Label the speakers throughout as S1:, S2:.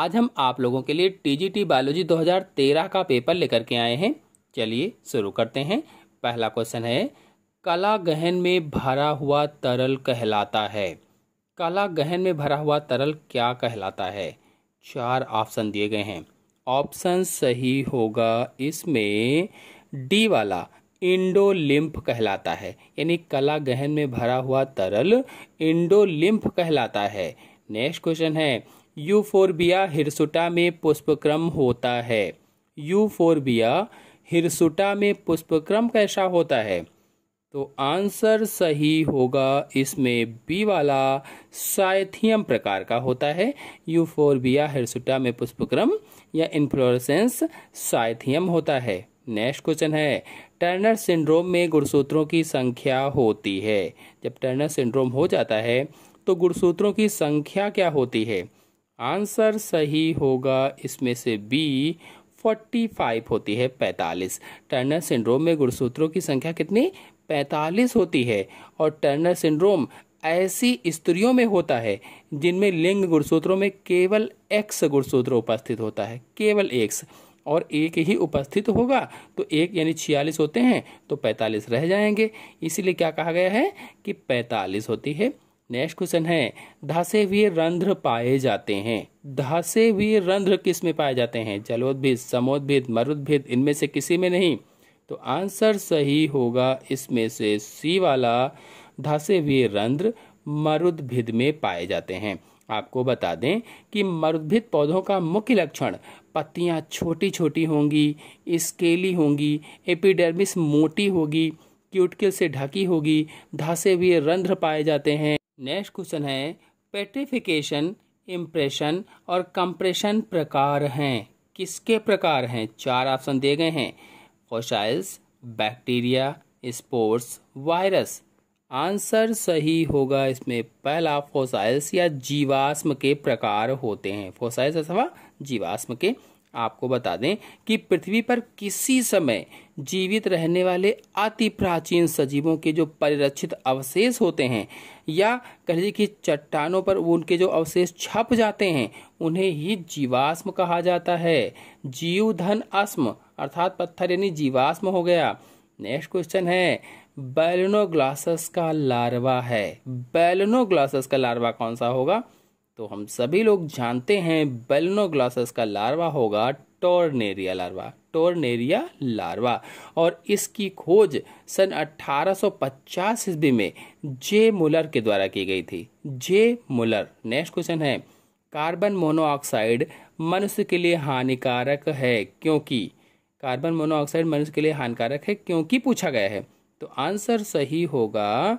S1: आज हम आप लोगों के लिए टीजीटी बायोलॉजी 2013 का पेपर लेकर के आए हैं चलिए शुरू करते हैं पहला क्वेश्चन है कला गहन में भरा हुआ तरल कहलाता है कला गहन में भरा हुआ तरल क्या कहलाता है चार ऑप्शन दिए गए हैं ऑप्शन सही होगा इसमें डी वाला इंडोलिम्फ कहलाता है यानी कला गहन में भरा हुआ तरल इंडोलिम्फ कहलाता है नेक्स्ट क्वेश्चन है यूफोरबिया हिरसुटा में पुष्पक्रम होता है यूफोरबिया हिरसुटा में पुष्पक्रम कैसा होता है तो आंसर सही होगा इसमें बी वाला साइथियम प्रकार का होता है यूफोरबिया हिरसुटा में पुष्पक्रम या इन्फ्लोरसेंस साइथियम होता है नेक्स्ट क्वेश्चन है टर्नर सिंड्रोम में गुणसूत्रों की संख्या होती है जब टर्नर सिंड्रोम हो जाता है तो गुणसूत्रों की संख्या क्या होती है आंसर सही होगा इसमें से बी 45 होती है 45 टर्नर सिंड्रोम में गुणसूत्रों की संख्या कितनी 45 होती है और टर्नर सिंड्रोम ऐसी स्त्रियों में होता है जिनमें लिंग गुणसूत्रों में केवल एक्स गुणसूत्र उपस्थित होता है केवल एक्स और एक ही उपस्थित होगा तो एक यानी छियालीस होते हैं तो पैंतालीस रह जाएंगे इसीलिए क्या कहा गया है कि पैंतालीस होती है नेक्स्ट क्वेश्चन है धासे हुए रंध्र पाए जाते हैं धासे हुए रंध्र किस में पाए जाते हैं जलोद्भिद समोद्भिद मरुद्भिद इनमें से किसी में नहीं तो आंसर सही होगा इसमें से सी वाला धासे हुए रंध्र मरुद्भिद में पाए जाते हैं आपको बता दें कि मरुद्भिद पौधों का मुख्य लक्षण पत्तियां छोटी छोटी होंगी स्केली होंगी एपिडर्मिस मोटी होगी क्यूटकिल से ढकी होगी धासे हुए रंध्र पाए जाते हैं नेक्स्ट क्वेश्चन है पेट्रिफिकेशन इम्प्रेशन और कंप्रेशन प्रकार हैं किसके प्रकार हैं चार ऑप्शन दिए गए हैं fossils bacteria spores virus answer सही होगा इसमें पहला फोसाइल्स या जीवाश्म के प्रकार होते हैं फोसाइल्स अथवा जीवाश्म के आपको बता दें कि पृथ्वी पर किसी समय जीवित रहने वाले अति प्राचीन सजीवों के जो परिरक्षित अवशेष होते हैं या कह लीजिए कि चट्टानों पर उनके जो अवशेष छप जाते हैं उन्हें ही जीवाश्म कहा जाता है जीव धन अस्म अर्थात पत्थर यानी जीवाश्म हो गया नेक्स्ट क्वेश्चन है बैलनोग्लासस का लार्वा है बैलनोग्लासस का लार्वा कौन सा होगा तो हम सभी लोग जानते हैं बेलनोग्लासस का लार्वा होगा टोरनेरिया लार्वा टोरनेरिया लार्वा और इसकी खोज सन 1850 ईस्वी में जे मुलर के द्वारा की गई थी जे मुलर नेक्स्ट क्वेश्चन है कार्बन मोनोऑक्साइड मनुष्य के लिए हानिकारक है क्योंकि कार्बन मोनोऑक्साइड मनुष्य के लिए हानिकारक है क्योंकि पूछा गया है तो आंसर सही होगा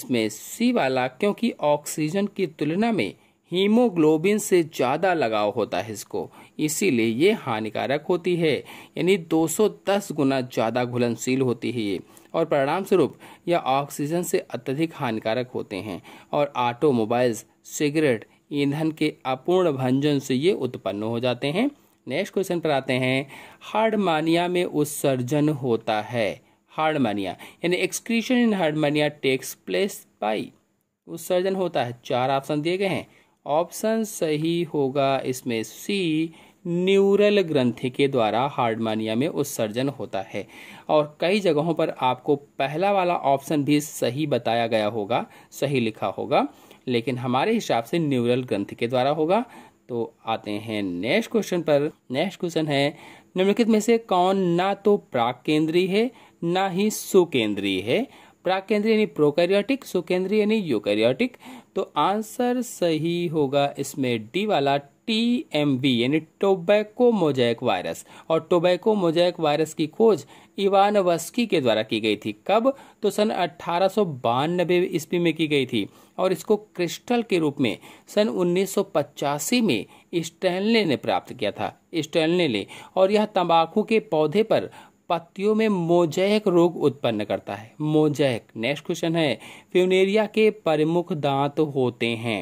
S1: इसमें सी वाला क्योंकि ऑक्सीजन की तुलना में हीमोग्लोबिन से ज़्यादा लगाव होता है इसको इसीलिए ये हानिकारक होती है यानी 210 गुना ज़्यादा घुलनशील होती है ये और परिणाम स्वरूप यह ऑक्सीजन से अत्यधिक हानिकारक होते हैं और ऑटोमोबाइल्स सिगरेट ईंधन के अपूर्ण भंजन से ये उत्पन्न हो जाते हैं नेक्स्ट क्वेश्चन पर आते हैं हार्डमानिया में उत्सर्जन होता है हार्डमानिया यानी एक्सक्रीशन इन हार्डमानिया टेक्स प्लेस बाई उत्सर्जन होता है चार ऑप्शन दिए गए हैं ऑप्शन सही होगा इसमें सी न्यूरल ग्रंथि के द्वारा हार्डमानिया में उत्सर्जन होता है और कई जगहों पर आपको पहला वाला ऑप्शन भी सही बताया गया होगा सही लिखा होगा लेकिन हमारे हिसाब से न्यूरल ग्रंथि के द्वारा होगा तो आते हैं नेक्स्ट क्वेश्चन पर नेक्स्ट क्वेश्चन है निम्नलिखित में से कौन ना तो प्राक केंद्रीय है ना ही सुकेंद्रीय है केंद्रीय यानी प्रोकैरियोटिक सुकेंद्रीय यानी यूकैरियोटिक तो आंसर सही होगा इसमें डी वाला टी एम बी यानी टोबैको मोजैक वायरस और टोबैको मोजैक वायरस की खोज इवान वस्की के द्वारा की गई थी कब तो सन अट्ठारह सौ ईस्वी में की गई थी और इसको क्रिस्टल के रूप में सन 1985 में स्टैनले ने प्राप्त किया था स्टैनले ने और यह तंबाकू के पौधे पर पत्तियों में मोजैक रोग उत्पन्न करता है मोजैक नेक्स्ट क्वेश्चन है फ्यूनेरिया के प्रमुख दांत होते हैं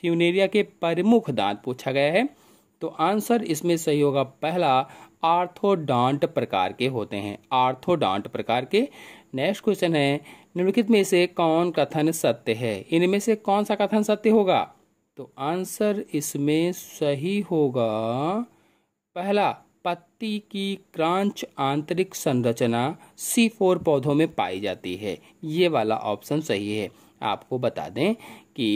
S1: फ्यूनेरिया के प्रमुख दांत पूछा गया है तो आंसर इसमें सही होगा पहला आर्थोडांट प्रकार के होते हैं आर्थोडांट प्रकार के नेक्स्ट क्वेश्चन है निम्नलिखित में से कौन कथन सत्य है इनमें से कौन सा कथन सत्य होगा तो आंसर इसमें सही होगा पहला पत्ती की क्रांच आंतरिक संरचना सी फोर पौधों में पाई जाती है ये वाला ऑप्शन सही है आपको बता दें कि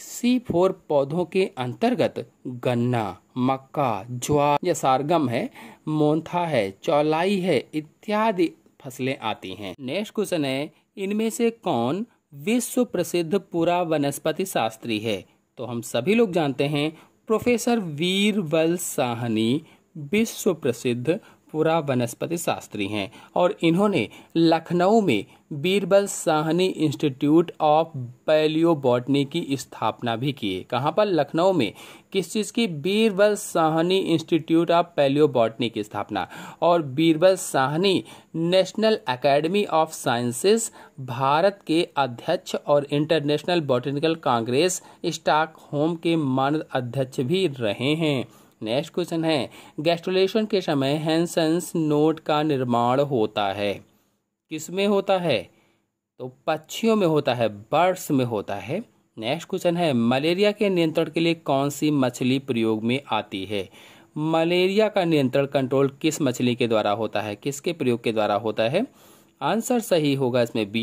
S1: C4 पौधों के अंतर्गत गन्ना मक्का ज्वार या सारगम है मोन्था है चौलाई है इत्यादि फसलें आती हैं नेक्स्ट क्वेश्चन है इनमें से कौन विश्व प्रसिद्ध पूरा वनस्पति शास्त्री है तो हम सभी लोग जानते हैं प्रोफेसर वीरबल साहनी विश्व प्रसिद्ध पुरा वनस्पति शास्त्री हैं और इन्होंने लखनऊ में Birbal Sahni institute of palaeobotany की स्थापना भी की है कहाँ पर लखनऊ में किस चीज़ की Birbal Sahni institute of palaeobotany की स्थापना और Birbal Sahni national academy of sciences Bharat के अध्यक्ष और इंटरनेशनल बॉटनिकल कांग्रेस होम के मानद अध्यक्ष भी रहे हैं नेक्स्ट क्वेश्चन है गैस्ट्रोलेशन के समय हैंसन्स नोट का निर्माण होता है किसमें होता है तो पक्षियों में होता है बर्ड्स में होता है नेक्स्ट क्वेश्चन है मलेरिया के नियंत्रण के लिए कौन सी मछली प्रयोग में आती है मलेरिया का नियंत्रण कंट्रोल किस मछली के द्वारा होता है किसके प्रयोग के द्वारा होता है आंसर सही होगा इसमें बी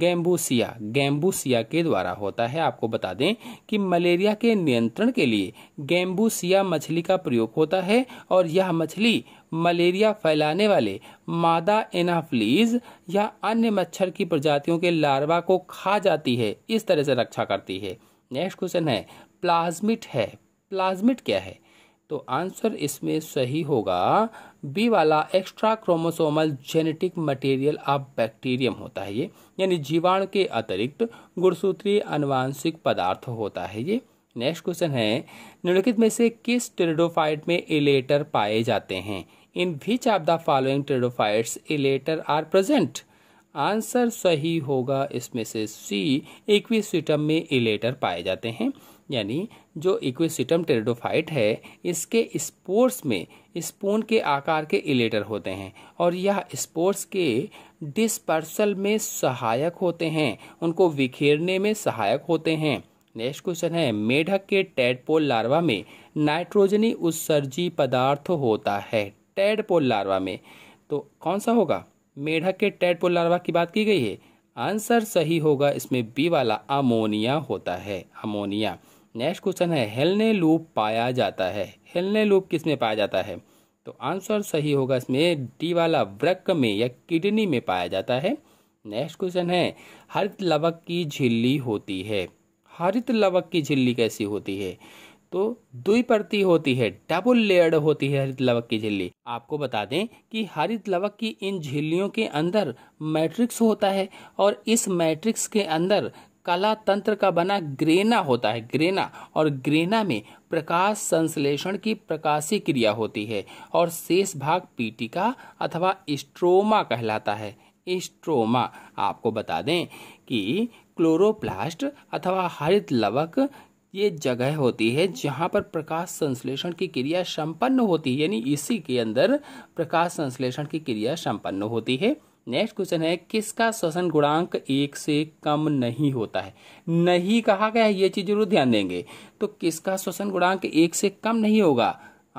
S1: गैम्बूसिया गैम्बूसिया के द्वारा होता है आपको बता दें कि मलेरिया के नियंत्रण के लिए गैम्बूसिया मछली का प्रयोग होता है और यह मछली मलेरिया फैलाने वाले मादा एनाफ्लीज या अन्य मच्छर की प्रजातियों के लार्वा को खा जाती है इस तरह से रक्षा करती है नेक्स्ट क्वेश्चन है प्लाज्मिट है प्लाज्मिट क्या है तो आंसर इसमें सही होगा बी वाला extra chromosomal genetic material of bacterium होता है ये यानी जीवाणु के अतिरिक्त गुणसूत्रीय अनुवांशिक पदार्थ होता है ये नेक्स्ट क्वेश्चन है निम्नलिखित में से किस टेरिडोफाइट में इलेटर पाए जाते हैं in which of the following pteridophytes elater are present answer सही होगा इसमें से सी इक्विस्विटम में इलेटर पाए जाते हैं यानी जो इक्विसिटम टेरिडोफाइट है इसके स्पोर्स में स्पून के आकार के इलेटर होते हैं और यह स्पोर्स के डिस्पर्सल में सहायक होते हैं उनको बिखेरने में सहायक होते हैं नेक्स्ट क्वेश्चन है मेढक के टेडपोल लार्वा में नाइट्रोजनी उत्सर्जी पदार्थ होता है टैडपोल लार्वा में तो कौन सा होगा मेढक के टेडपोल लार्वा की बात की गई है आंसर सही होगा इसमें बी वाला अमोनिया होता है अमोनिया नेक्स्ट क्वेश्चन है हेलने लूप पाया जाता है हेलने लूप किस में पाया जाता है तो आंसर सही होगा इसमें डी वाला वृक्क में या किडनी में पाया जाता है नेक्स्ट क्वेश्चन है हरित लवक की झिल्ली होती है हरित लवक की झिल्ली कैसी होती है तो दुई परती होती है डबल लेयर्ड होती है हरित लवक की झिल्ली आपको बता दें कि हरित लवक की इन झिल्लियों के अंदर मैट्रिक्स होता है और इस मैट्रिक्स के अंदर कला तंत्र का बना ग्रेना होता है ग्रेना और ग्रेना में प्रकाश संश्लेषण की प्रकाशी क्रिया होती है और शेष भाग पीटिका अथवा स्ट्रोमा कहलाता है स्ट्रोमा आपको बता दें कि क्लोरोप्लास्ट अथवा हरित लवक ये जगह होती है जहाँ पर प्रकाश संश्लेषण की क्रिया संपन्न होती है यानी इसी के अंदर प्रकाश संश्लेषण की क्रिया संपन्न होती है नेक्स्ट क्वेश्चन है किसका श्वसन गुणांक एक से कम नहीं होता है नहीं कहा गया ये चीज जरूर ध्यान देंगे तो किसका श्वसन गुणांक एक से कम नहीं होगा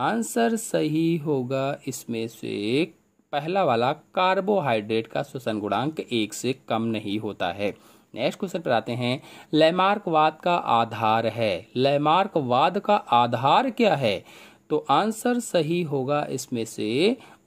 S1: आंसर सही होगा इसमें से पहला वाला कार्बोहाइड्रेट का श्वसन गुणांक एक से कम नहीं होता है नेक्स्ट क्वेश्चन पर आते हैं लैमार्कवाद का आधार है लैमार्कवाद का आधार क्या है तो आंसर सही होगा इसमें से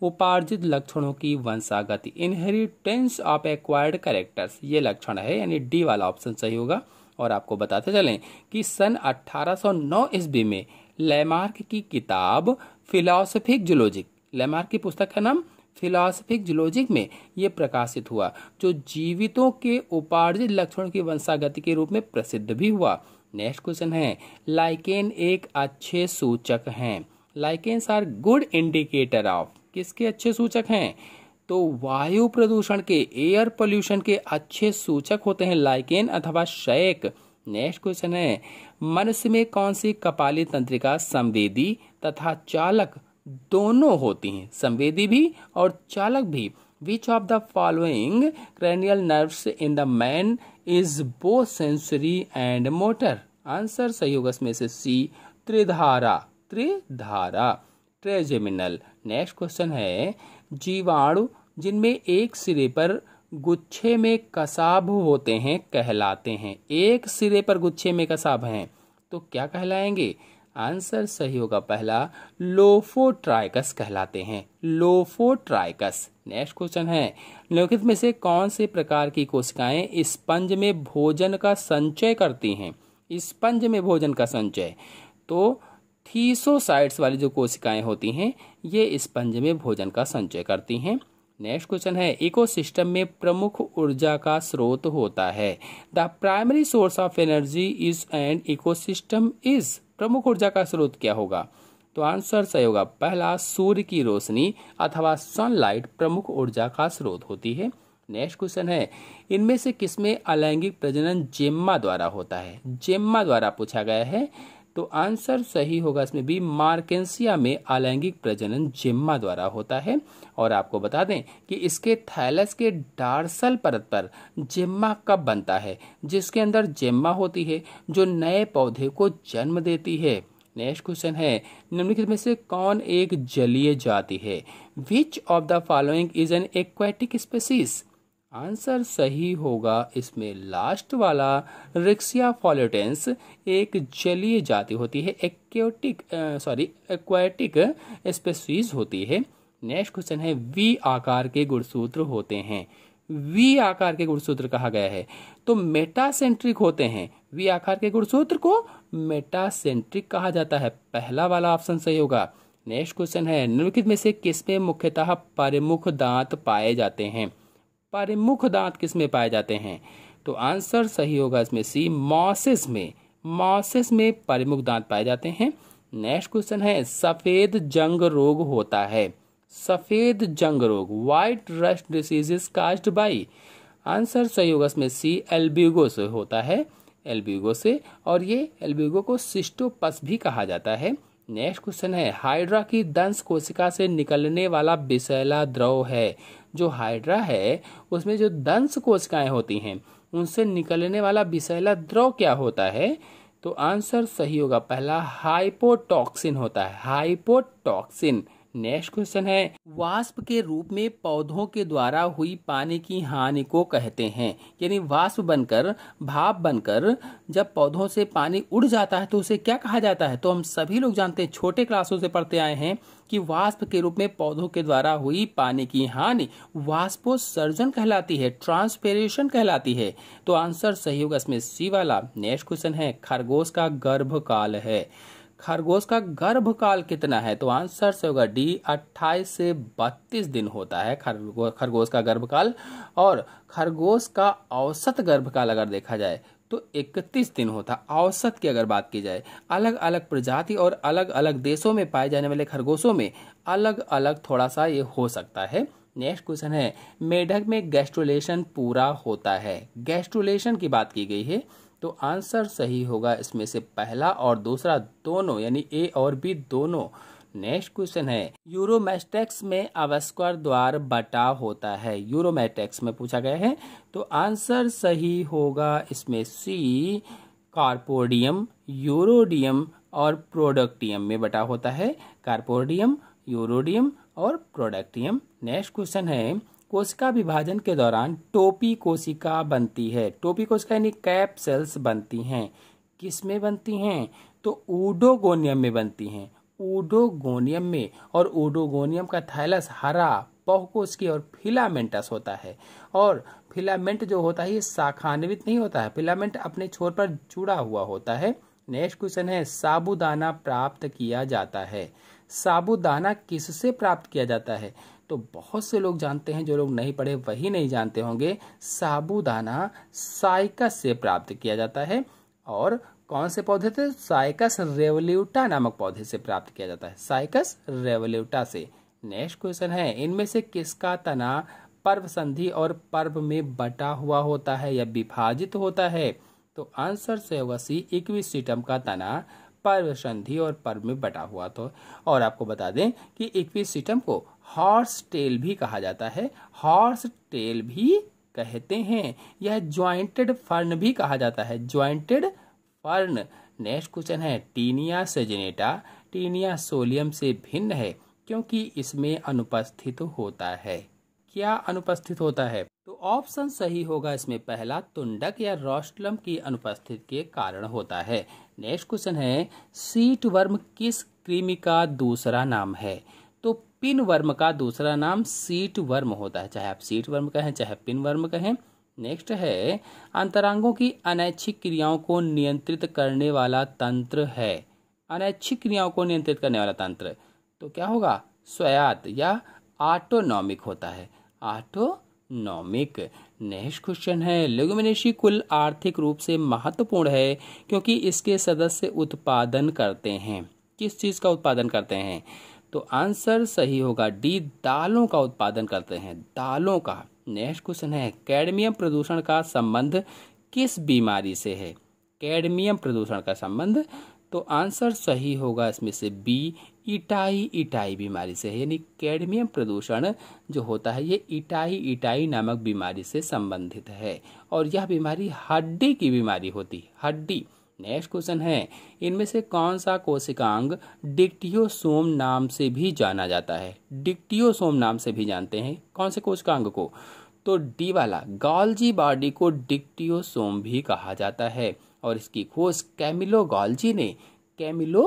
S1: उपार्जित लक्षणों की वंशागति इनहेरिटेंस ऑफ एक्वायर्ड करेक्टर्स ये लक्षण है यानी डी वाला ऑप्शन सही होगा और आपको बताते चलें कि सन 1809 ईस्वी में लेमार्क की किताब फिलोसफिक जुलोजिक लेमार्क की पुस्तक का नाम फिलोसफिक जुलोजिक में ये प्रकाशित हुआ जो जीवितों के उपार्जित लक्षणों की वंशागति के रूप में प्रसिद्ध भी हुआ नेक्स्ट क्वेश्चन है लाइकेन एक अच्छे सूचक हैं lichens are good indicator of किसके अच्छे सूचक हैं तो वायु प्रदूषण के एयर पोल्यूशन के अच्छे सूचक होते हैं लाइकेन अथवा शैक नेक्स्ट क्वेश्चन है मनुष्य में कौन सी कपाली तंत्रिका संवेदी तथा चालक दोनों होती हैं संवेदी भी और चालक भी which of the following cranial nerves in the man is both sensory and motor answer सही होगा इसमें से सी त्रिधारा त्रिधारा ट्रेजेमिनल नेक्स्ट क्वेश्चन है जीवाणु जिनमें एक सिरे पर गुच्छे में कसाब होते हैं कहलाते हैं एक सिरे पर गुच्छे में कसाब हैं तो क्या कहलाएंगे आंसर सही होगा पहला लोफोट्राइकस कहलाते हैं लोफोट्राइकस नेक्स्ट क्वेश्चन है निम्नलिखित में से कौन से प्रकार की कोशिकाएं स्पंज में भोजन का संचय करती हैं स्पंज में भोजन का संचय तो थीसोसाइट्स वाली जो कोशिकाएं होती हैं ये स्पंज में भोजन का संचय करती हैं नेक्स्ट क्वेश्चन है इकोसिस्टम में प्रमुख ऊर्जा का स्रोत होता है the primary source of energy is and ecosystem is प्रमुख ऊर्जा का स्रोत क्या होगा तो आंसर सही होगा पहला सूर्य की रोशनी अथवा सनलाइट प्रमुख ऊर्जा का स्रोत होती है नेक्स्ट क्वेश्चन है इनमें से किसमें अलैंगिक प्रजनन जेम्मा द्वारा होता है जेम्मा द्वारा पूछा गया है तो आंसर सही होगा इसमें बी मार्केंसिया में अलैंगिक प्रजनन जिम्मा द्वारा होता है और आपको बता दें कि इसके थैलस के डार्सल परत पर जिम्मा कब बनता है जिसके अंदर जिम्मा होती है जो नए पौधे को जन्म देती है नेक्स्ट क्वेश्चन है निम्नलिखित में से कौन एक जलीय जाति है which of the following is an aquatic species answer सही होगा इसमें लास्ट वाला रिक्सिया फॉलिटेंस एक जलीय जाति होती है एक्योटिक सॉरी एक्वाटिक स्पेसीज होती है नेक्स्ट क्वेश्चन है वी आकार के गुणसूत्र होते हैं वी आकार के गुणसूत्र कहा गया है तो मेटासेंट्रिक होते हैं वी आकार के गुणसूत्र को मेटासेंट्रिक कहा जाता है पहला वाला ऑप्शन सही होगा नेक्स्ट क्वेश्चन है निम्नलिखित में से किसमें मुख्यतः परमुख दांत पाए जाते हैं परिमुख दांत किस में पाए जाते हैं तो आंसर सही होगा इसमें सी मॉसिस में मॉसिस में परिमुख दांत पाए जाते हैं नेक्स्ट क्वेश्चन है सफ़ेद जंग रोग होता है सफ़ेद जंग रोग white rust is caused by answer सही होगा इसमें सी एल्ब्यूगो से होता है एल्ब्यूगो से और ये एल्ब्यूगो को सिस्टोपस भी कहा जाता है नेक्स्ट क्वेश्चन है हाइड्रा की दंश कोशिका से निकलने वाला विषैला द्रव है जो हाइड्रा है उसमें जो दंश कोशिकाएं होती हैं उनसे निकलने वाला विषैला द्रव क्या होता है तो आंसर सही होगा पहला हाइपोटॉक्सिन होता है हाइपोटॉक्सिन नेक्स्ट क्वेश्चन है वाष्प के रूप में पौधों के द्वारा हुई पानी की हानि को कहते हैं यानी वाष्प बनकर भाप बनकर जब पौधों से पानी उड़ जाता है तो उसे क्या कहा जाता है तो हम सभी लोग जानते हैं छोटे क्लासों से पढ़ते आए हैं कि वाष्प के रूप में पौधों के द्वारा हुई पानी की हानि वाष्पोसर्जन कहलाती है ट्रांसपेरेशन कहलाती है तो आंसर सही होगा इसमें सी वाला नेक्स्ट क्वेश्चन है खरगोश का गर्भकाल है खरगोश का गर्भकाल कितना है तो आंसर से होगा डी 28 से 32 दिन होता है खरगोश का गर्भकाल और खरगोश का औसत गर्भकाल अगर देखा जाए तो 31 दिन होता औसत की अगर बात की जाए अलग अलग प्रजाति और अलग अलग देशों में पाए जाने वाले खरगोशों में अलग अलग थोड़ा सा ये हो सकता है नेक्स्ट क्वेश्चन है मेढक में गैस्ट्रोलेशन पूरा होता है गैस्ट्रोलेशन की बात की गई है तो आंसर सही होगा इसमें से पहला और दूसरा दोनों यानी ए और बी दोनों नेक्स्ट क्वेश्चन है यूरोमेस्टेक्स में अवस्कर द्वार बटाव होता है यूरोमेटेक्स में पूछा गया है तो आंसर सही होगा इसमें सी कार्पोडियम यूरोडियम और प्रोडक्टियम में बटा होता है कार्पोडियम यूरोडियम और प्रोडक्टियम नेक्स्ट क्वेश्चन है कोशिका विभाजन के दौरान टोपी कोशिका बनती है टोपी कोशिका यानी कैप सेल्स बनती हैं किस में बनती हैं तो ऊडोगोनियम में बनती हैं ऊडोगोनियम में और ऊडोगोनियम का थैलस हरा बहुकोशिकीय और फिलामेंटस होता है और फिलामेंट जो होता है ये शाखान्वित नहीं होता है फिलामेंट अपने छोर पर जुड़ा हुआ होता है नेक्स्ट क्वेश्चन है साबुदाना प्राप्त किया जाता है साबुदाना किससे प्राप्त किया जाता है तो बहुत से लोग जानते हैं जो लोग नहीं पढ़े वही नहीं जानते होंगे साबूदाना साइकस से प्राप्त किया जाता है और कौन से पौधे थे साइकस रेवल्यूटा नामक पौधे से प्राप्त किया जाता है साइकस रेवल्यूटा से नेक्स्ट क्वेश्चन है इनमें से किसका तना पर्व संधि और पर्व में बटा हुआ होता है या विभाजित होता है तो आंसर से होगा सी इक्विस्टिटम का तना पर्व संधि और पर्व में बटा हुआ तो और आपको बता दें कि इक्विस्टिटम को हॉर्स टेल भी कहा जाता है हॉर्स टेल भी कहते हैं यह ज्वाइंटेड फर्न भी कहा जाता है ज्वाइंटेड फर्न नेक्स्ट क्वेश्चन है टीनिया सेजेनेटा टीनिया सोलियम से भिन्न है क्योंकि इसमें अनुपस्थित होता है क्या अनुपस्थित होता है तो ऑप्शन सही होगा इसमें पहला तुंडक या रोस्टलम की अनुपस्थित के कारण होता है नेक्स्ट क्वेश्चन है सीट वर्म किस कृमि का दूसरा नाम है पिन वर्म का दूसरा नाम सीट वर्म होता है चाहे आप सीट वर्म कहें चाहे पिन वर्म कहें नेक्स्ट है अंतरांगों की अनैच्छिक क्रियाओं को नियंत्रित करने वाला तंत्र है अनैच्छिक क्रियाओं को नियंत्रित करने वाला तंत्र तो क्या होगा स्वयात या ऑटोनॉमिक होता है ऑटोनॉमिक नेक्स्ट क्वेश्चन है लेगुमिनेशी कुल आर्थिक रूप से महत्वपूर्ण है क्योंकि इसके सदस्य उत्पादन करते हैं किस चीज़ का उत्पादन करते हैं तो आंसर सही होगा डी दालों का उत्पादन करते हैं दालों का नेक्स्ट क्वेश्चन है कैडमियम प्रदूषण का संबंध किस बीमारी से है कैडमियम प्रदूषण का संबंध तो आंसर सही होगा इसमें से बी इटाई इटाई बीमारी से है यानी कैडमियम प्रदूषण जो होता है ये इटाई इटाई नामक बीमारी से संबंधित है और यह बीमारी हड्डी की बीमारी होती है हड्डी नेक्स्ट क्वेश्चन है इनमें से कौन सा कोशिकांग डिक्टियोसोम नाम से भी जाना जाता है डिक्टियोसोम नाम से भी जानते हैं कौन से कोशिकांग को तो डी वाला गॉल्जी बॉडी को डिक्टियोसोम भी कहा जाता है और इसकी खोज कैमिलो गॉल्जी ने कैमिलो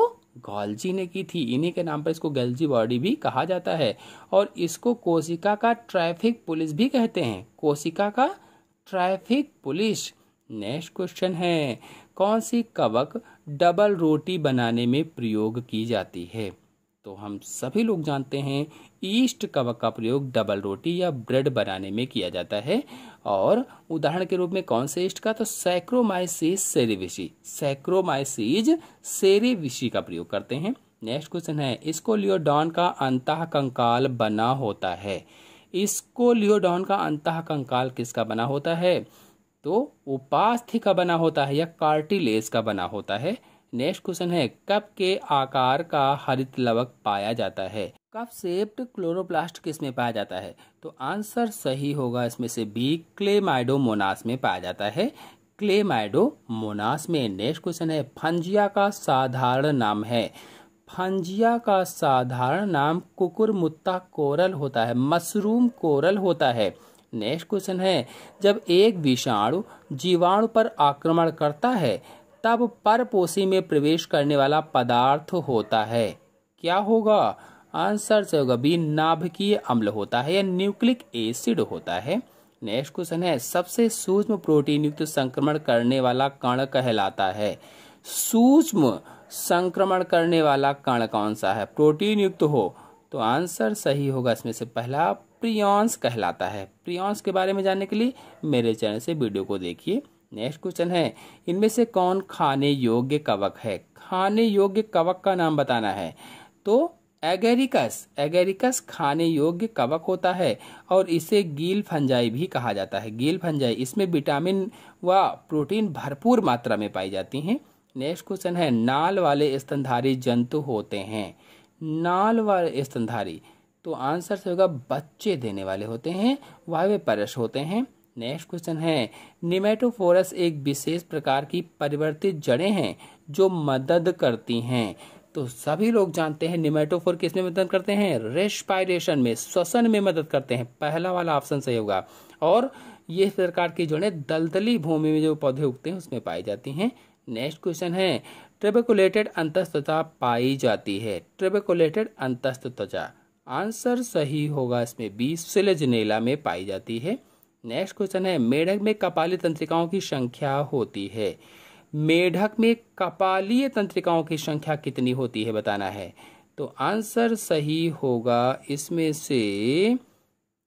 S1: गॉल्जी ने की थी इन्हीं के नाम पर इसको गल्जी बॉडी भी कहा जाता है और इसको कोशिका का ट्रैफिक पुलिस भी कहते हैं कोशिका का ट्रैफिक पुलिस नेक्स्ट क्वेश्चन है कौन सी कवक डबल रोटी बनाने में प्रयोग की जाती है तो हम सभी लोग जानते हैं ईस्ट कवक का प्रयोग डबल रोटी या ब्रेड बनाने में किया जाता है और उदाहरण के रूप में कौन से ईस्ट का तो सैक्रोमाइसिस सेरेविशी सैक्रोमाइसिस सेरेविशी का प्रयोग करते हैं नेक्स्ट क्वेश्चन है इसको लियोडॉन का अंत कंकाल बना होता है इसको लियोडॉन का अंत कंकाल किसका बना होता है तो उपास्थि का बना होता है या कार्टिलेज का बना होता है नेक्स्ट क्वेश्चन है कप के आकार का हरित लवक पाया जाता है कप सेप्ट क्लोरोप्लास्ट किस में पाया जाता है तो आंसर सही होगा इसमें से बी क्लेमाइडोमोनास में पाया जाता है क्लेमाइडोमोनास में नेक्स्ट क्वेश्चन है फंजिया का साधारण नाम है फंजिया का साधारण नाम कुकुरमुत्ता कोरल होता है मशरूम कोरल होता है नेक्स्ट क्वेश्चन है जब एक विषाणु जीवाणु पर आक्रमण करता है तब परपोषी में प्रवेश करने वाला पदार्थ होता है क्या होगा आंसर से होगा बी नाभिकीय अम्ल होता है या न्यूक्लिक एसिड होता है नेक्स्ट क्वेश्चन है सबसे सूक्ष्म प्रोटीन युक्त संक्रमण करने वाला कण कहलाता है सूक्ष्म संक्रमण करने वाला कण कौन सा है प्रोटीन युक्त हो तो आंसर सही होगा इसमें से पहला प्रियॉन्स कहलाता है प्रियॉन्स के बारे में जानने के लिए मेरे चैनल से वीडियो को देखिए नेक्स्ट क्वेश्चन है इनमें से कौन खाने योग्य कवक है खाने योग्य कवक का नाम बताना है तो एगेरिकस एगेरिकस खाने योग्य कवक होता है और इसे गील फंजाई भी कहा जाता है गील फंजाई इसमें विटामिन व प्रोटीन भरपूर मात्रा में पाई जाती हैं नेक्स्ट क्वेश्चन है नाल वाले स्तनधारी जंतु होते हैं नाल वाले स्तनधारी तो आंसर से होगा बच्चे देने वाले होते हैं वायव्य परश होते हैं नेक्स्ट क्वेश्चन है निमेटोफोरस एक विशेष प्रकार की परिवर्तित जड़ें हैं जो मदद करती हैं तो सभी लोग जानते हैं निमेटोफोर किस में मदद करते हैं रेस्पायरेशन में श्वसन में मदद करते हैं पहला वाला ऑप्शन सही होगा और ये प्रकार की जड़ें दलदली भूमि में जो पौधे उगते हैं उसमें पाई जाती हैं नेक्स्ट क्वेश्चन है ट्रेबेकुलेटेड अंतस्त पाई जाती है ट्रेबेकुलेटेड अंतस्त त्वचा आंसर सही होगा इसमें बी सिलजनेला में पाई जाती है नेक्स्ट क्वेश्चन है मेढक में कपाली तंत्रिकाओं की संख्या होती है मेढक में कपालीय तंत्रिकाओं की संख्या कितनी होती है बताना है तो आंसर सही होगा इसमें से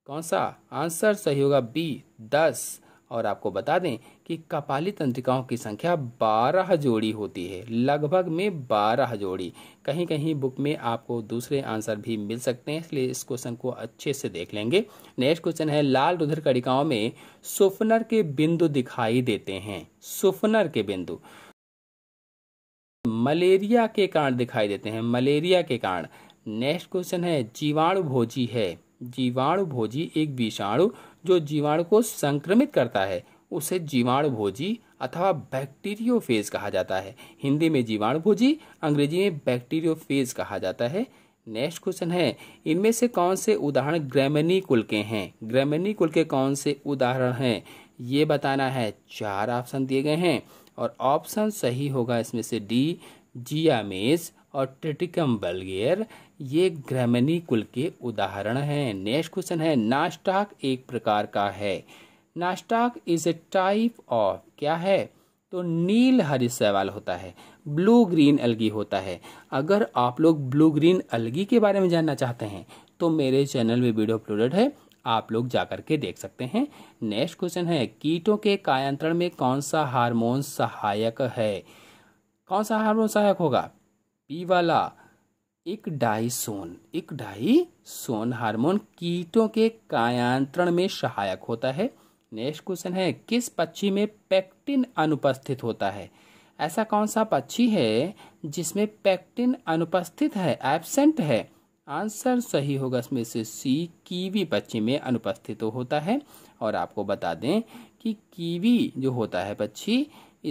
S1: कौन सा आंसर सही होगा बी दस और आपको बता दें कि कपाली तंत्रिकाओं की संख्या बारह जोड़ी होती है लगभग में बारह जोड़ी कहीं कहीं बुक में आपको दूसरे आंसर भी मिल सकते हैं इसलिए इस क्वेश्चन को अच्छे से देख लेंगे नेक्स्ट क्वेश्चन है लाल रुधिर कड़िकाओं में सुफनर के बिंदु दिखाई देते हैं सुफनर के बिंदु मलेरिया के कारण दिखाई देते हैं मलेरिया के कारण नेक्स्ट क्वेश्चन है जीवाणु भोजी है जीवाणु भोजी एक विषाणु जो जीवाणु को संक्रमित करता है उसे जीवाणु भोजी अथवा बैक्टीरियो फेज कहा जाता है हिंदी में जीवाणु भोजी अंग्रेजी में बैक्टीरियो फेज कहा जाता है नेक्स्ट क्वेश्चन है इनमें से कौन से उदाहरण ग्रेमनी कुल के हैं ग्रेमनी कुल के कौन से उदाहरण हैं ये बताना है चार ऑप्शन दिए गए हैं और ऑप्शन सही होगा इसमें से डी जियामेस और ट्रिटिकम बल्गेयर ये ग्रहमनी कुल के उदाहरण हैं नेक्स्ट क्वेश्चन है नाश्टाक एक प्रकार का है नाश्टाक इज ए टाइप ऑफ क्या है तो नील हरी सवाल होता है ब्लू ग्रीन अलगी होता है अगर आप लोग ब्लू ग्रीन अलगी के बारे में जानना चाहते हैं तो मेरे चैनल में वीडियो अपलोडेड है आप लोग जाकर के देख सकते हैं नेक्स्ट क्वेश्चन है कीटों के कायांतरण में कौन सा हार्मोन सहायक है कौन सा हार्मोन सहायक होगा पी वाला एक डाइसोन एक डाइसोन हार्मोन कीटों के कायांत्रण में सहायक होता है नेक्स्ट क्वेश्चन है किस पक्षी में पैक्टिन अनुपस्थित होता है ऐसा कौन सा पक्षी है जिसमें पैक्टिन अनुपस्थित है एबसेंट है आंसर सही होगा इसमें से सी कीवी पक्षी में अनुपस्थित होता है और आपको बता दें कि कीवी जो होता है पक्षी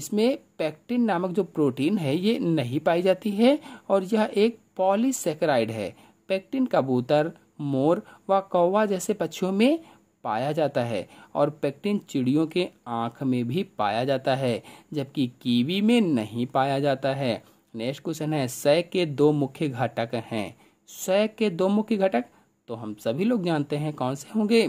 S1: इसमें पैक्टिन नामक जो प्रोटीन है ये नहीं पाई जाती है और यह एक पॉलीसेकेराइड है पेक्टिन कबूतर मोर व कौवा जैसे पक्षियों में पाया जाता है और पेक्टिन चिड़ियों के आँख में भी पाया जाता है जबकि कीवी में नहीं पाया जाता है नेक्स्ट क्वेश्चन है सय के दो मुख्य घटक हैं सय के दो मुख्य घटक तो हम सभी लोग जानते हैं कौन से होंगे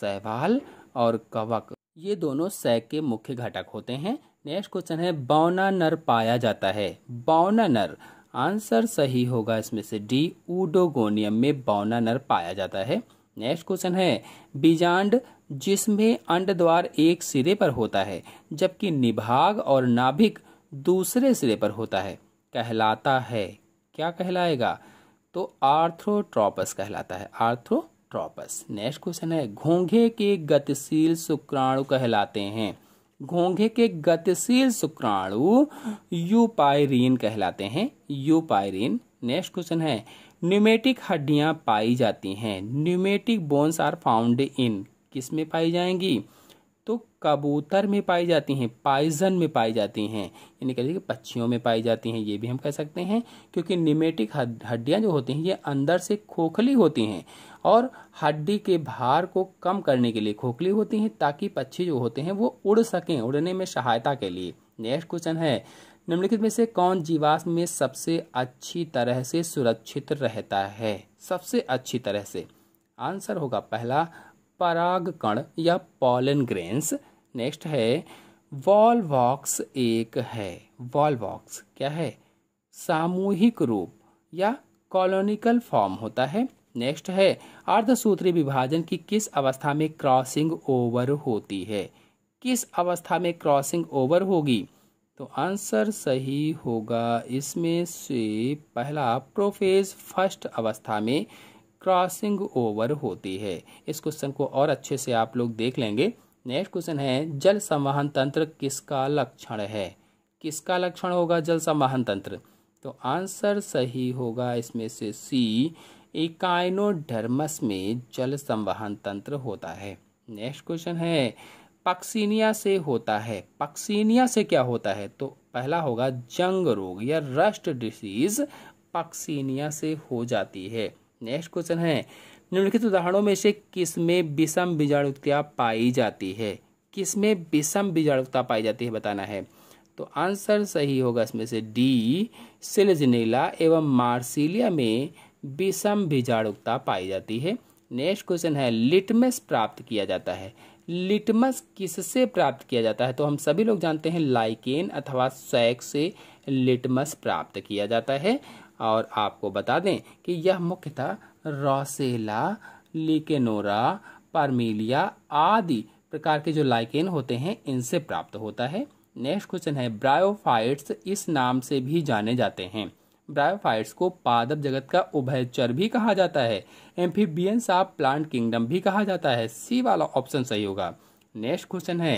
S1: सहवाल और कवक ये दोनों सय के मुख्य घटक होते हैं नेक्स्ट क्वेश्चन है बौना नर पाया जाता है बौना नर आंसर सही होगा इसमें से डी उडोगोनियम में बौना नर पाया जाता है नेक्स्ट क्वेश्चन है बीजांड जिसमें अंडद्वार एक सिरे पर होता है जबकि निभाग और नाभिक दूसरे सिरे पर होता है कहलाता है क्या कहलाएगा तो आर्थ्रोट्रॉपस कहलाता है आर्थ्रोट्रॉपस नेक्स्ट क्वेश्चन है घोंघे के गतिशील शुक्राणु कहलाते हैं घोंघे के गतिशील शुक्राणु यूपायरीन कहलाते हैं यूपायरीन नेक्स्ट क्वेश्चन है न्यूमेटिक हड्डियां पाई जाती हैं pneumatic bones are found in किस में पाई जाएंगी तो कबूतर में पाई जाती हैं पाइजन में पाई जाती हैं यानी कह लीजिए पक्षियों में पाई जाती हैं ये भी हम कह सकते हैं क्योंकि निमेटिक हड्डियां जो होती हैं ये अंदर से खोखली होती हैं और हड्डी के भार को कम करने के लिए खोखली होती हैं ताकि पक्षी जो होते हैं वो उड़ सकें उड़ने में सहायता के लिए नेक्स्ट क्वेश्चन है निम्नलिखित में से कौन जीवाश्म में सबसे अच्छी तरह से सुरक्षित रहता है सबसे अच्छी तरह से आंसर होगा पहला परागकण या पॉलन ग्रेन्स नेक्स्ट है वॉलवॉक्स एक है वॉलवॉक्स क्या है सामूहिक रूप या कॉलोनिकल फॉर्म होता है नेक्स्ट है अर्धसूत्री विभाजन की किस अवस्था में क्रॉसिंग ओवर होती है किस अवस्था में क्रॉसिंग ओवर होगी तो आंसर सही होगा इसमें से पहला प्रोफेज फर्स्ट अवस्था में क्रॉसिंग ओवर होती है इस क्वेश्चन को और अच्छे से आप लोग देख लेंगे नेक्स्ट क्वेश्चन है जल संवहन तंत्र किसका लक्षण है किसका लक्षण होगा जल संवहन तंत्र तो आंसर सही होगा इसमें से सी इकाइनोडर्मस में जल संवहन तंत्र होता है नेक्स्ट क्वेश्चन है पक्सीनिया से होता है पक्सीनिया से क्या होता है तो पहला होगा जंग रोग या रस्ट डिसीज पक्सीनिया से हो जाती है नेक्स्ट क्वेश्चन है निम्नलिखित उदाहरणों में से किसमें विषम बीजाणुता पाई जाती है किसमें विषम बीजाणुता पाई जाती है बताना है तो आंसर सही होगा इसमें से डी सिलजनेला एवं मार्सिलिया में विषम बीजाणुकता पाई जाती है नेक्स्ट क्वेश्चन है लिटमस प्राप्त किया जाता है लिटमस किससे प्राप्त किया जाता है तो हम सभी लोग जानते हैं लाइकेन अथवा सैक से लिटमस प्राप्त किया जाता है और आपको बता दें कि यह मुख्यतः रोसेला लिकेनोरा पार्मीलिया आदि प्रकार के जो लाइकेन होते हैं इनसे प्राप्त होता है नेक्स्ट क्वेश्चन है ब्रायोफाइट्स इस नाम से भी जाने जाते हैं ब्रायोफाइट्स को पादप जगत का उभयचर भी कहा जाता है एम्फीबियन ऑफ प्लांट किंगडम भी कहा जाता है सी वाला ऑप्शन सही होगा नेक्स्ट क्वेश्चन है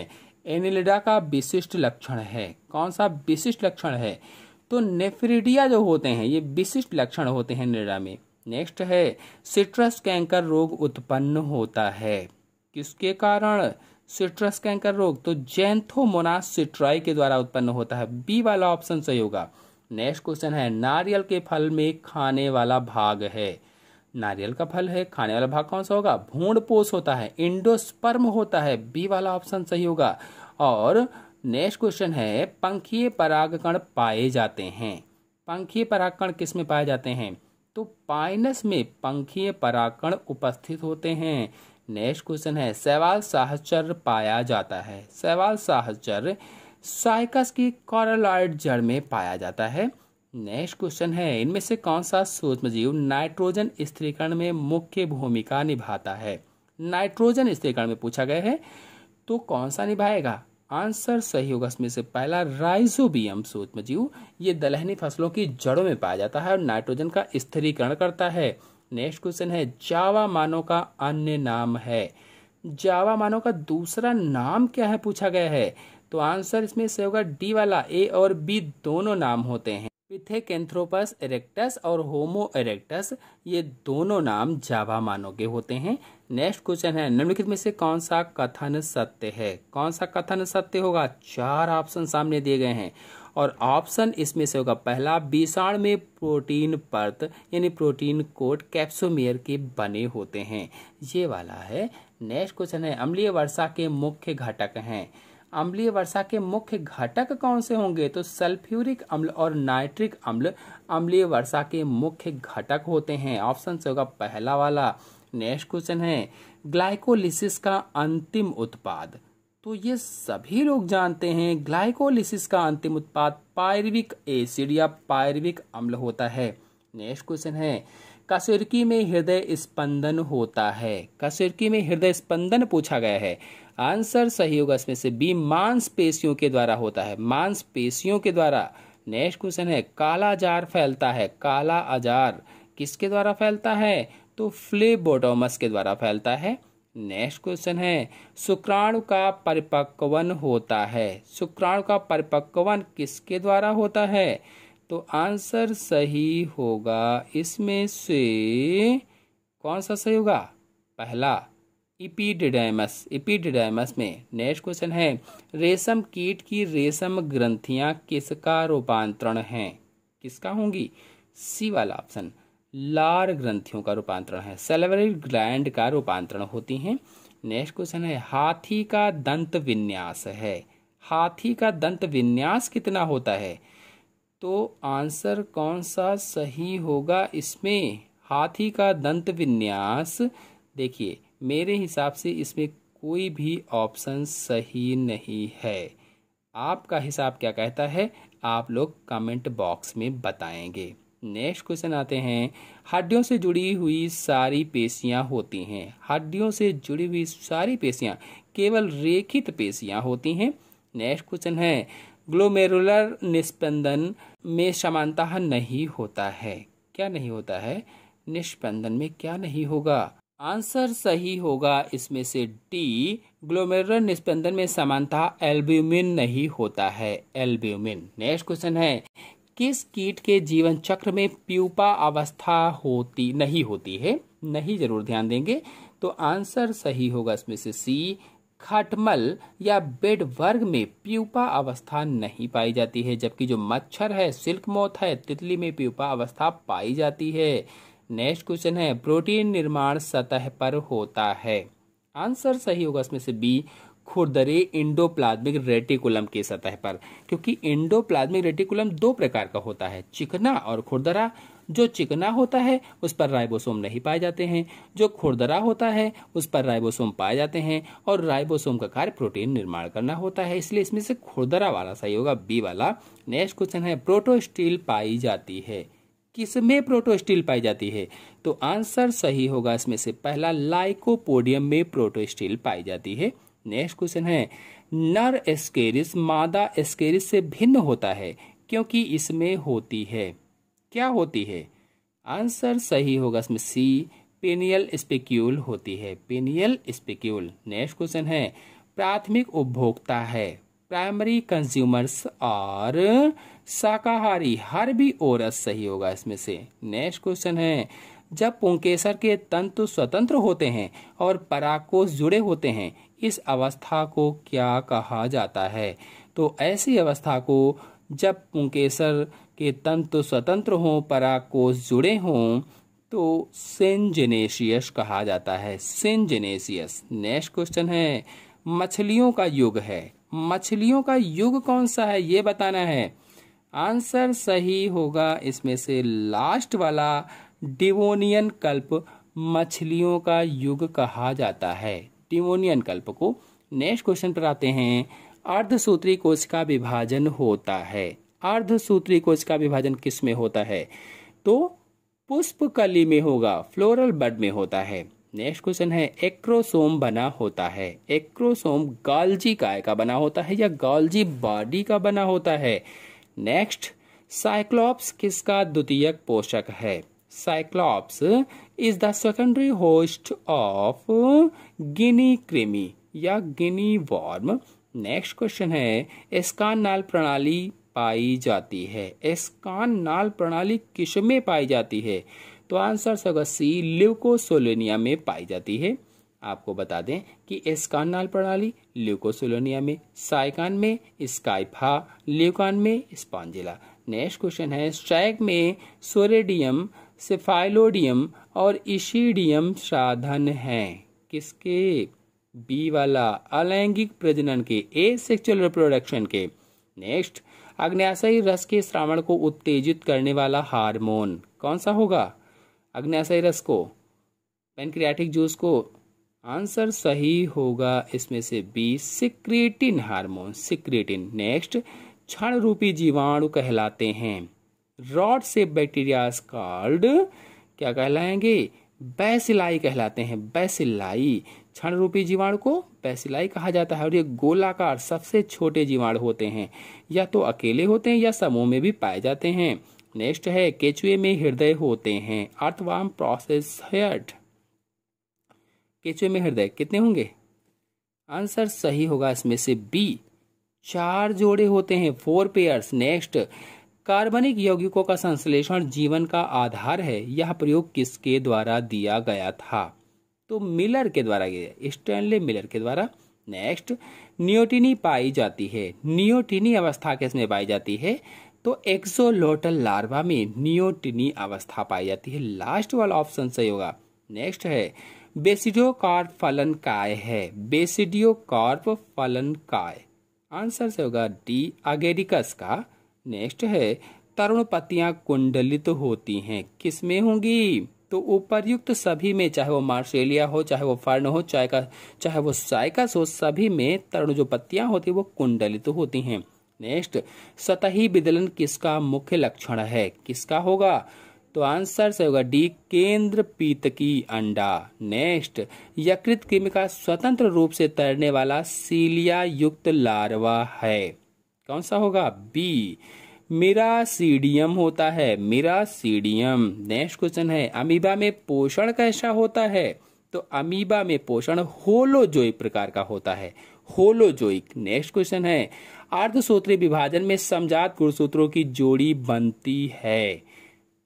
S1: एनिलिडा का विशिष्ट लक्षण है कौन सा विशिष्ट लक्षण है तो नेफ्रिडिया जो होते हैं ये विशिष्ट लक्षण होते हैं एनिलिडा में नेक्स्ट है सिट्रस कैंकर रोग उत्पन्न होता है किसके कारण सिट्रस कैंकर रोग तो जैंथोमोनास सिट्राई के द्वारा उत्पन्न होता है बी वाला ऑप्शन सही होगा नेक्स्ट क्वेश्चन है नारियल के फल में खाने वाला भाग है नारियल का फल है खाने वाला भाग कौन सा होगा भूणपोष होता है इंडोस्पर्म होता है बी वाला ऑप्शन सही होगा और नेक्स्ट क्वेश्चन है पंखीय परागकण पाए जाते हैं पंखीय परागकण किस में पाए जाते हैं तो पाइनस में पंखीय परागकण उपस्थित होते हैं नेक्स्ट क्वेश्चन है सवाल साहचर्य पाया जाता है सवाल साहचर्य साइकस की कॉरलॉइड जड़ में पाया जाता है नेक्स्ट क्वेश्चन है इनमें से कौन सा सूक्ष्म जीव नाइट्रोजन स्त्रीकरण में मुख्य भूमिका निभाता है नाइट्रोजन स्त्रीकरण में पूछा गया है तो कौन सा निभाएगा आंसर सही होगा इसमें से पहला राइजोबियम सूक्ष्म जीव ये दलहनी फसलों की जड़ों में पाया जाता है और नाइट्रोजन का स्थिरीकरण करता है नेक्स्ट क्वेश्चन है जावा मानो का अन्य नाम है जावा मानो का दूसरा नाम क्या है पूछा गया है तो आंसर इसमें से होगा डी वाला ए और बी दोनों नाम होते हैं कैंथ्रोपस एरेक्टस और होमो एरेक्टस ये दोनों नाम जावा मानो के होते हैं नेक्स्ट क्वेश्चन है निम्नलिखित में से कौन सा कथन सत्य है कौन सा कथन सत्य होगा चार ऑप्शन सामने दिए गए हैं और ऑप्शन इसमें से होगा पहला विषाण में प्रोटीन परत यानी प्रोटीन कोट कैप्सोमेयर के बने होते हैं ये वाला है नेक्स्ट क्वेश्चन है अम्लीय वर्षा के मुख्य घटक हैं अम्लीय वर्षा के मुख्य घटक कौन से होंगे तो सल्फ्यूरिक अम्ल और नाइट्रिक अम्ल अम्लीय वर्षा के मुख्य घटक होते हैं ऑप्शन से होगा पहला वाला नेक्स्ट क्वेश्चन है ग्लाइकोलिसिस का अंतिम उत्पाद तो ये सभी लोग जानते हैं ग्लाइकोलिसिस का अंतिम उत्पाद पायरविक एसिड या पायरविक अम्ल होता है नेक्स्ट क्वेश्चन है कसुरकी में हृदय स्पंदन होता है कसुरकी में हृदय स्पंदन पूछा गया है आंसर सही होगा इसमें से बी मांसपेशियों के द्वारा होता है मांसपेशियों के द्वारा नेक्स्ट क्वेश्चन है काला आजार फैलता है काला आजार किसके द्वारा फैलता है तो फ्लेबोटोमस के द्वारा फैलता है नेक्स्ट क्वेश्चन है शुक्राणु का परिपक्वन होता है शुक्राणु का परिपक्वन किसके द्वारा होता है तो आंसर सही होगा इसमें से कौन सा सही होगा पहला इपीडिडाइमस इपीडिडाइमस में नेक्स्ट क्वेश्चन है रेशम कीट की रेशम ग्रंथियां किसका रूपांतरण है किसका होंगी सी वाला ऑप्शन लार ग्रंथियों का रूपांतरण है सेलेवरी ग्लैंड का रूपांतरण होती हैं नेक्स्ट क्वेश्चन है हाथी का दंत विन्यास है हाथी का दंत विन्यास कितना होता है तो आंसर कौन सा सही होगा इसमें हाथी का दंत विन्यास देखिए मेरे हिसाब से इसमें कोई भी ऑप्शन सही नहीं है आपका हिसाब क्या कहता है आप लोग कमेंट बॉक्स में बताएंगे नेक्स्ट क्वेश्चन आते हैं हड्डियों से जुड़ी हुई सारी पेशियां होती हैं हड्डियों से जुड़ी हुई सारी पेशियां केवल रेखित पेशियां होती हैं नेक्स्ट क्वेश्चन है ग्लोमेरुलर निष्पंदन में समानता नहीं होता है क्या नहीं होता है निष्पंदन में क्या नहीं होगा आंसर सही होगा इसमें से डी ग्लोमेर निस्पंदन में समानता एल्ब्यूमिन नहीं होता है एल्ब्यूमिन नेक्स्ट क्वेश्चन है किस कीट के जीवन चक्र में प्यूपा अवस्था होती नहीं होती है नहीं जरूर ध्यान देंगे तो आंसर सही होगा इसमें से सी खटमल या बेड वर्ग में प्यूपा अवस्था नहीं पाई जाती है जबकि जो मच्छर है सिल्क मौत है तितली में प्यूपा अवस्था पाई जाती है नेक्स्ट क्वेश्चन है प्रोटीन निर्माण सतह पर होता है आंसर सही होगा इसमें से बी खुरदरे इंडोप्लाज्मिक रेटिकुलम के सतह पर क्योंकि इंडोप्लाज्मिक रेटिकुलम दो प्रकार का होता है चिकना और खुरदरा जो चिकना होता है उस पर राइबोसोम नहीं पाए जाते हैं जो खुरदरा होता है उस पर राइबोसोम पाए जाते हैं और राइबोसोम का कार्य प्रोटीन निर्माण करना होता है इसलिए इसमें से खुरदरा वाला सही होगा बी वाला नेक्स्ट क्वेश्चन है प्रोटोस्टील पाई जाती है किसमें प्रोटोस्टील पाई जाती है तो आंसर सही होगा इसमें से पहला लाइकोपोडियम में प्रोटोस्टील पाई जाती है नेक्स्ट क्वेश्चन है नर एस्केरिस मादा एस्केरिस से भिन्न होता है क्योंकि इसमें होती है क्या होती है आंसर सही होगा इसमें सी पेनियल स्पेक्यूल होती है पेनियल स्पेक्यूल नेक्स्ट क्वेश्चन है प्राथमिक उपभोक्ता है प्राइमरी कंज्यूमर्स और शाकाहारी हर भी ओरस सही होगा इसमें से नेक्स्ट क्वेश्चन है जब पुंकेसर के तंतु स्वतंत्र होते हैं और को जुड़े होते हैं इस अवस्था को क्या कहा जाता है तो ऐसी अवस्था को जब पुंकेसर के तंतु स्वतंत्र हों को जुड़े हों तो सेंजनेशियस कहा जाता है सेंजनेशियस नेक्स्ट क्वेश्चन है मछलियों का युग है मछलियों का युग कौन सा है ये बताना है आंसर सही होगा इसमें से लास्ट वाला डिवोनियन कल्प मछलियों का युग कहा जाता है डिवोनियन कल्प को नेक्स्ट क्वेश्चन पर आते हैं अर्धसूत्री कोशिका विभाजन होता है अर्धसूत्री कोशिका विभाजन किस में होता है तो पुष्प कली में होगा फ्लोरल बड में होता है नेक्स्ट क्वेश्चन है एक्रोसोम बना होता है एक्रोसोम गालजी काय का बना होता है या गालजी बॉडी का बना होता है नेक्स्ट साइक्लॉप्स किसका द्वितीयक पोषक है cyclops is the secondary host of guinea क्रिमी या गिनी वॉर्म नेक्स्ट क्वेश्चन है एस्कान नाल प्रणाली पाई जाती है एस्कान नाल प्रणाली किस में पाई जाती है तो आंसर सी लिवकोसोलेनिया में पाई जाती है आपको बता दें कि एस्कान नाल प्रणाली ल्यूकोसोलोनिया में साइकान में स्काइफा ल्यूकान में स्पॉन्जिला नेक्स्ट क्वेश्चन है स्ट्रैक में सोरेडियम सेफाइलोडियम और इशीडियम साधन हैं किसके बी वाला अलैंगिक प्रजनन के ए सेक्चुअल रिप्रोडक्शन के नेक्स्ट अग्न्याशयी रस के श्रावण को उत्तेजित करने वाला हार्मोन कौन सा होगा अग्न्याशयी रस को पेनक्रियाटिक जूस को आंसर सही होगा इसमें से B secretin hormone secretin next क्षण रूपी जीवाणु कहलाते हैं रॉड से बैक्टीरिया कॉल्ड क्या कहलाएंगे बैसिलाई कहलाते हैं बैसिलाई क्षण रूपी जीवाणु को बैसिलाई कहा जाता है और ये गोलाकार सबसे छोटे जीवाणु होते हैं या तो अकेले होते हैं या समूह में भी पाए जाते हैं नेक्स्ट है केचुए में हृदय होते हैं अर्थवाम प्रोसेस हेट केचुए में हृदय कितने होंगे आंसर सही होगा इसमें से बी चार जोड़े होते हैं फोर पेयर्स नेक्स्ट कार्बनिक यौगिकों का संश्लेषण जीवन का आधार है यह प्रयोग किसके द्वारा दिया गया था तो मिलर के द्वारा गया स्टैनले मिलर के द्वारा नेक्स्ट नियोटिनी पाई जाती है नियोटिनी अवस्था किसमें पाई जाती है तो एक्सोलोटल लार्वा में नियोटिनी अवस्था पाई जाती है लास्ट वाला ऑप्शन सही होगा नेक्स्ट है बेसिडियोकार्प फलन काय है बेसिडियोकार्प फलन काय आंसर से होगा डी अगेरिकस का नेक्स्ट है तरुण पत्तियां कुंडलित तो होती हैं किसमें होंगी तो उपरयुक्त सभी में चाहे वो मार्शेलिया हो चाहे वो फर्न हो चाहे का चाहे वो साइकस हो सभी में तरुण जो पत्तियां होती है वो कुंडलित तो होती हैं नेक्स्ट सतही विदलन किसका मुख्य लक्षण है किसका होगा तो आंसर सही होगा डी केंद्र पीतकी अंडा नेक्स्ट यकृत कृमि का स्वतंत्र रूप से तैरने वाला सीलिया युक्त लार्वा है कौन सा होगा बी सीडियम होता है मिरासीडियम नेक्स्ट क्वेश्चन है अमीबा में पोषण कैसा होता है तो अमीबा में पोषण होलोजोई प्रकार का होता है होलोजोई नेक्स्ट क्वेश्चन है अर्धसूत्री विभाजन में समझात गुणसूत्रों की जोड़ी बनती है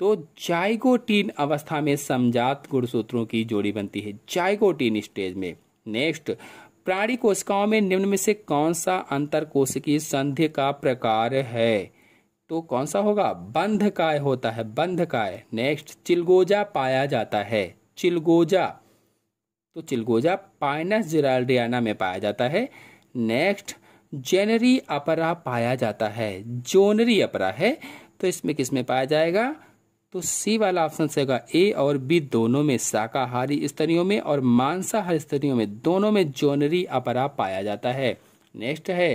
S1: तो जाइगोटीन अवस्था में समझात गुणसूत्रों की जोड़ी बनती है जाइगोटीन स्टेज में नेक्स्ट प्राणी कोशिकाओं में निम्न में से कौन सा अंतर कोशिकीय संधि का प्रकार है तो कौन सा होगा बंध काय होता है बंध काय नेक्स्ट चिलगोजा पाया जाता है चिलगोजा तो चिलगोजा पाइनस जिराल्डियाना में पाया जाता है नेक्स्ट जेनरी अपरा पाया जाता है जोनरी अपरा है तो इसमें किस में पाया जाएगा तो सी वाला ऑप्शन सही होगा ए और बी दोनों में शाकाहारी स्तरियों में और मांसाहारी स्तरियों में दोनों में जोनरी अपरा पाया जाता है नेक्स्ट है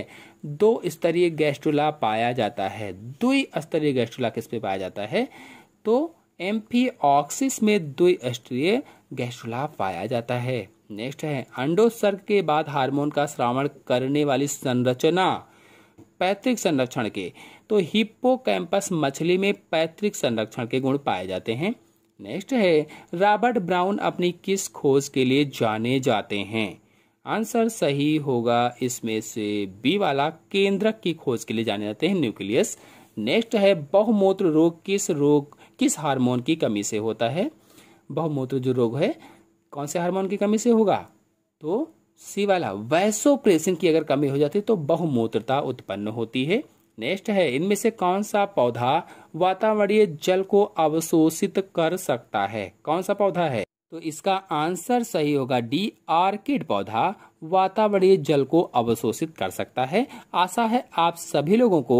S1: दो स्तरीय गैस्ट्रोला पाया जाता है दुई स्तरीय गैस्ट्रोला किस पे पाया जाता है तो एम्फी ऑक्सिस में द्वि स्तरीय गैस्ट्रोला पाया जाता है नेक्स्ट है अंडोसर्ग के बाद हार्मोन का श्रावण करने वाली संरचना पैतृक संरक्षण के तो हिप्पोकैम्पस मछली में पैतृक संरक्षण के गुण पाए जाते हैं नेक्स्ट है रॉबर्ट ब्राउन अपनी किस खोज के लिए जाने जाते हैं आंसर सही होगा इसमें से बी वाला केंद्रक की खोज के लिए जाने जाते हैं न्यूक्लियस नेक्स्ट है बहुमूत्र रोग किस रोग किस हार्मोन की कमी से होता है बहुमूत्र जो रोग है कौन से हार्मोन की कमी से होगा तो सी वाला वैसोप्रेसिन की अगर कमी हो जाती है तो बहुमूत्रता उत्पन्न होती है नेक्स्ट है इनमें से कौन सा पौधा वातावरणीय जल को अवशोषित कर सकता है कौन सा पौधा है तो इसका आंसर सही होगा डी आर्किड पौधा वातावरणीय जल को अवशोषित कर सकता है आशा है आप सभी लोगों को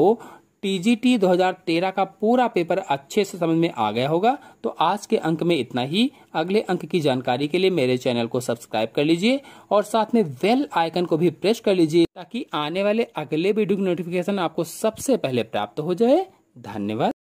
S1: टीजीटी 2013 का पूरा पेपर अच्छे से समझ में आ गया होगा तो आज के अंक में इतना ही अगले अंक की जानकारी के लिए मेरे चैनल को सब्सक्राइब कर लीजिए और साथ में वेल आइकन को भी प्रेस कर लीजिए ताकि आने वाले अगले वीडियो की नोटिफिकेशन आपको सबसे पहले प्राप्त हो जाए धन्यवाद